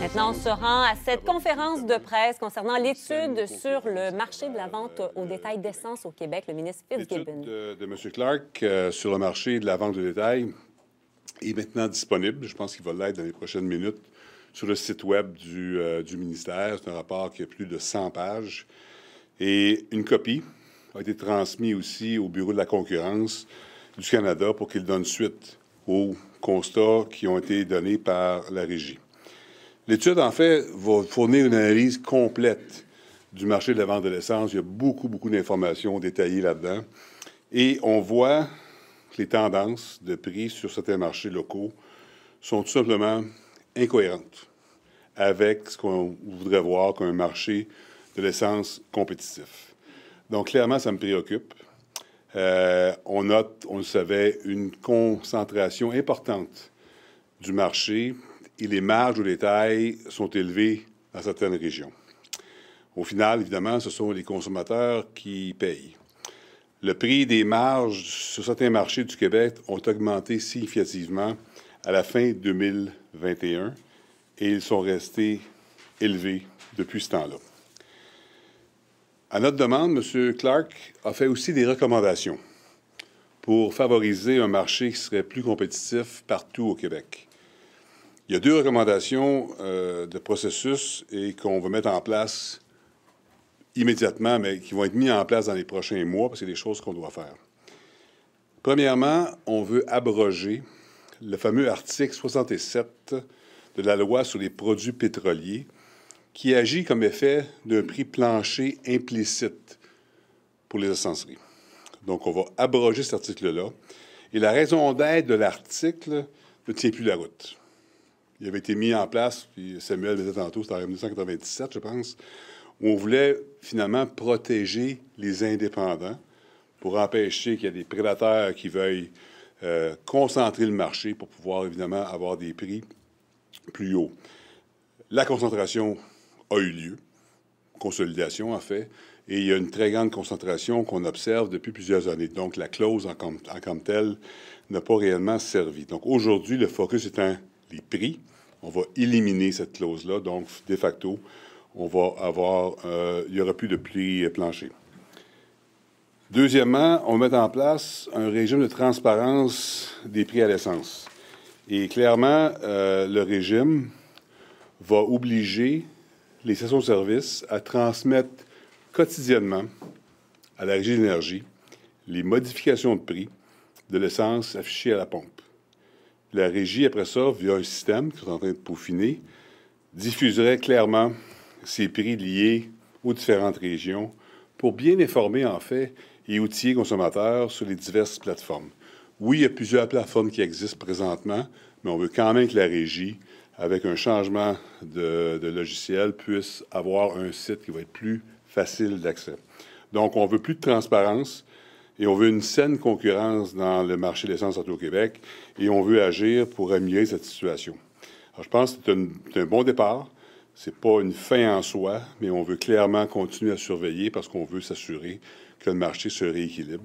Maintenant, on se rend à cette conférence de presse concernant l'étude sur le marché de la vente au détail d'essence au Québec, le ministre Fitzgibbon. de, de M. Clark euh, sur le marché de la vente au détail est maintenant disponible. Je pense qu'il va l'être dans les prochaines minutes sur le site Web du, euh, du ministère. C'est un rapport qui a plus de 100 pages. Et une copie a été transmise aussi au Bureau de la concurrence du Canada pour qu'il donne suite aux constats qui ont été donnés par la régie. L'étude, en fait, va fournir une analyse complète du marché de la vente de l'essence. Il y a beaucoup, beaucoup d'informations détaillées là-dedans. Et on voit que les tendances de prix sur certains marchés locaux sont tout simplement incohérentes avec ce qu'on voudrait voir comme un marché de l'essence compétitif. Donc, clairement, ça me préoccupe. Euh, on note, on le savait, une concentration importante du marché et les marges au détail sont élevées dans certaines régions. Au final, évidemment, ce sont les consommateurs qui payent. Le prix des marges sur certains marchés du Québec ont augmenté significativement à la fin 2021 et ils sont restés élevés depuis ce temps-là. À notre demande, M. Clark a fait aussi des recommandations pour favoriser un marché qui serait plus compétitif partout au Québec. Il y a deux recommandations euh, de processus et qu'on veut mettre en place immédiatement, mais qui vont être mises en place dans les prochains mois, parce que c'est des choses qu'on doit faire. Premièrement, on veut abroger le fameux article 67 de la loi sur les produits pétroliers, qui agit comme effet d'un prix plancher implicite pour les essenceries. Donc, on va abroger cet article-là. Et la raison d'être de l'article ne tient plus la route il avait été mis en place, puis Samuel disait tantôt, c'était en 1997, je pense, où on voulait finalement protéger les indépendants pour empêcher qu'il y ait des prédateurs qui veuillent euh, concentrer le marché pour pouvoir évidemment avoir des prix plus hauts. La concentration a eu lieu, consolidation en fait, et il y a une très grande concentration qu'on observe depuis plusieurs années. Donc la clause en, tant en telle n'a pas réellement servi. Donc aujourd'hui, le focus est un les prix, on va éliminer cette clause-là. Donc, de facto, on va avoir, euh, il n'y aura plus de prix euh, plancher. Deuxièmement, on met en place un régime de transparence des prix à l'essence. Et clairement, euh, le régime va obliger les stations-service à transmettre quotidiennement à la Régie d'énergie les modifications de prix de l'essence affichée à la pompe. La régie, après ça, via un système qui est en train de peaufiner, diffuserait clairement ces prix liés aux différentes régions pour bien informer, en fait, et outiller consommateurs sur les diverses plateformes. Oui, il y a plusieurs plateformes qui existent présentement, mais on veut quand même que la régie, avec un changement de, de logiciel, puisse avoir un site qui va être plus facile d'accès. Donc, on veut plus de transparence, et on veut une saine concurrence dans le marché de l'essence au Québec et on veut agir pour améliorer cette situation. Alors, je pense que c'est un, un, bon départ. Ce n'est pas une fin en soi, mais on veut clairement continuer à surveiller parce qu'on veut s'assurer que le marché se rééquilibre.